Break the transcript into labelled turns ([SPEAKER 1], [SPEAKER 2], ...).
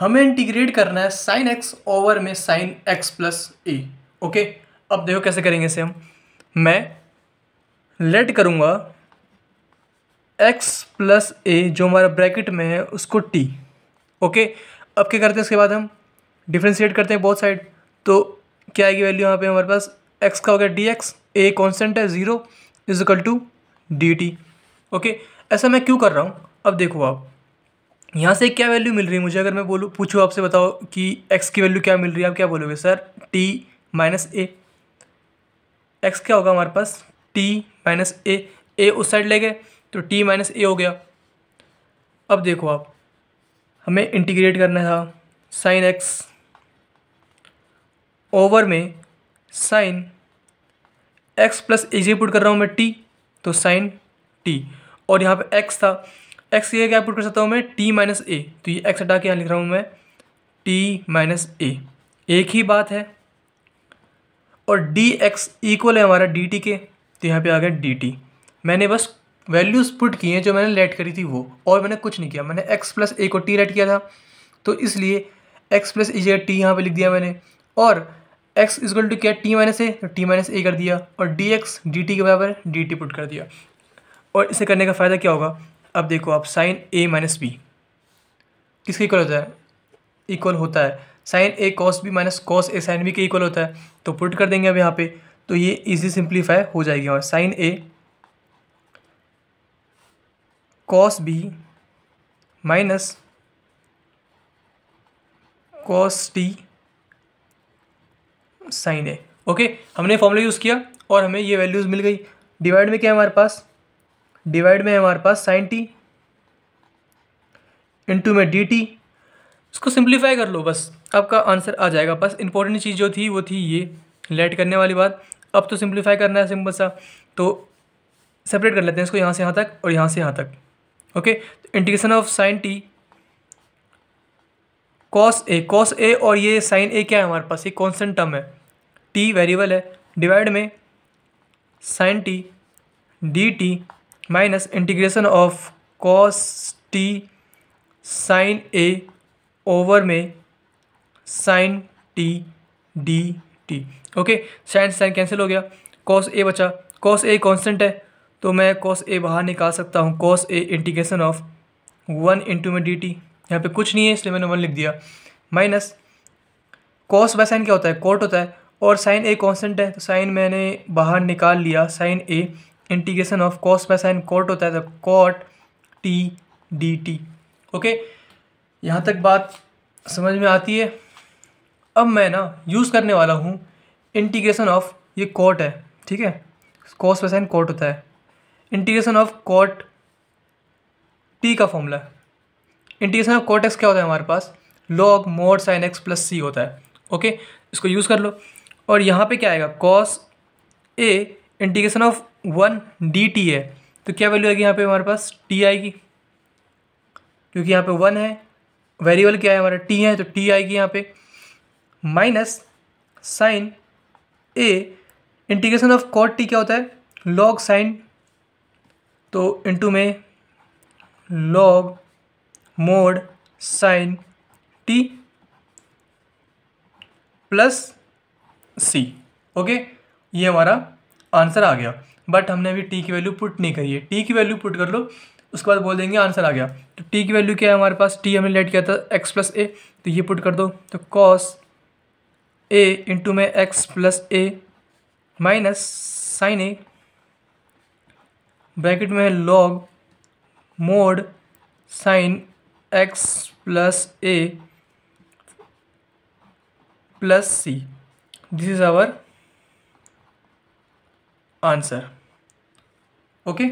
[SPEAKER 1] हमें इंटीग्रेट करना है साइन एक्स ओवर में sine x plus a okay अब देखो कैसे करेंगे इसे हम मैं लेट करूँगा एक्स प्लस ए जो हमारा ब्रैकेट में है उसको टी ओके अब क्या करते हैं इसके बाद हम डिफ्रेंशिएट करते हैं बोथ साइड तो क्या आएगी वैल्यू यहाँ पे हमारे पास एक्स का हो गया डी एक्स ए कॉन्स्टेंट है zero equal to d t okay ऐसा मैं क्यों कर रहा हूँ अब देखो आप यहाँ से क्या वैल्यू मिल रही है मुझे अगर मैं बोलूँ पूछूँ आपसे बताओ कि एक्स की वैल्यू क्या मिल रही है आप क्या बोलोगे sir t minus a x क्या होगा हमारे पास टी माइनस ए ए उस साइड ले गए तो टी माइनस ए हो गया अब देखो आप हमें इंटीग्रेट करना था साइन एक्स ओवर में साइन एक्स प्लस ए जी पुट कर रहा हूँ मैं टी तो साइन टी और यहाँ पे एक्स था एक्स ए क्या पुट कर सकता हूँ मैं टी माइनस ए तो ये एक्स हटा के यहाँ लिख रहा हूँ मैं टी माइनस ए एक ही बात है और डी एक्स इक्वल है हमारा डी टी के तो यहाँ पे आ गया डी टी मैंने बस वैल्यूज़ पुट किए जो मैंने लेट करी थी वो और मैंने कुछ नहीं किया मैंने एक्स प्लस ए को टी लेट किया था तो इसलिए एक्स प्लस ए जगह टी यहाँ पर लिख दिया मैंने और एक्स इजल टू किया टी माइनस ए तो टी माइनस ए कर दिया और डी एक्स डी टी के बराबर डी टी पुट कर दिया और इसे करने का फ़ायदा क्या होगा अब देखो आप साइन ए माइनस बी किसके इक्वल होता है इक्वल होता है sine a cos b minus cos a sine b के इक्वल होता है तो पुट कर देंगे अब यहाँ पे तो ये इजी सिंप्लीफाई हो जाएगी और sine a cos b minus cos t sine a okay हमने फॉर्मूला यूज़ किया और हमें ये वैल्यूज़ मिल गई डिवाइड में क्या है हमारे पास डिवाइड में है हमारे पास साइन टी इंटू में डी टी इसको सिंप्लीफाई कर लो बस आपका आंसर आ जाएगा बस इंपॉर्टेंट चीज़ जो थी वो थी ये लेट करने वाली बात अब तो सिंप्लीफाई करना है सिंपल सा तो सेपरेट कर लेते हैं इसको यहाँ से यहाँ तक और यहाँ से यहाँ तक ओके तो integration of sine t cos a cos a और ये साइन ए क्या है हमारे पास ये कॉन्सटेंट टर्म है टी वेरिएबल है डिवाइड में sine t d t minus integration of cos t sine a over में sine t d t okay sine sine cancel हो गया कॉस ए बचा कॉस ए कांस्टेंट है तो मैं कॉस ए बाहर निकाल सकता हूँ cos a integration of one into में डी टी यहाँ पर कुछ नहीं है इसलिए मैंने वन लिख दिया माइनस कॉस बाय साइन क्या होता है कोट होता है और साइन ए कांस्टेंट है तो साइन मैंने बाहर निकाल लिया sine a integration of cos by sine cot होता है तो cot t d t okay यहाँ तक बात समझ में आती है अब मैं ना यूज़ करने वाला हूँ इंटीग्रेशन ऑफ ये कॉट है ठीक है कॉस बाय साइन कॉट होता है इंटीग्रेशन ऑफ कॉट टी का formula integration of cot x क्या होता है हमारे पास log mod sine x plus c होता है ओके इसको यूज़ कर लो और यहाँ पे क्या आएगा cos a integration of one d t है तो क्या वैल्यू आएगी यहाँ पे हमारे पास टी आएगी क्योंकि यहाँ पे वन है वेरिएबल क्या है हमारा टी है तो टी आएगी यहाँ पे minus sine a integration of cot t क्या होता है लॉग साइन तो इंटू में log mod sine t plus c okay ये हमारा आंसर आ गया बट हमने अभी टी की वैल्यू पुट नहीं करी है टी की वैल्यू पुट कर लो उसके बाद बोल देंगे आंसर आ गया तो टी की वैल्यू क्या है हमारे पास टी हमने लेट किया था एक्स प्लस ए तो ये पुट कर दो तो कॉस ए इंटू में x plus a minus sine a bracket में है log mod sine x plus a plus c this is our answer okay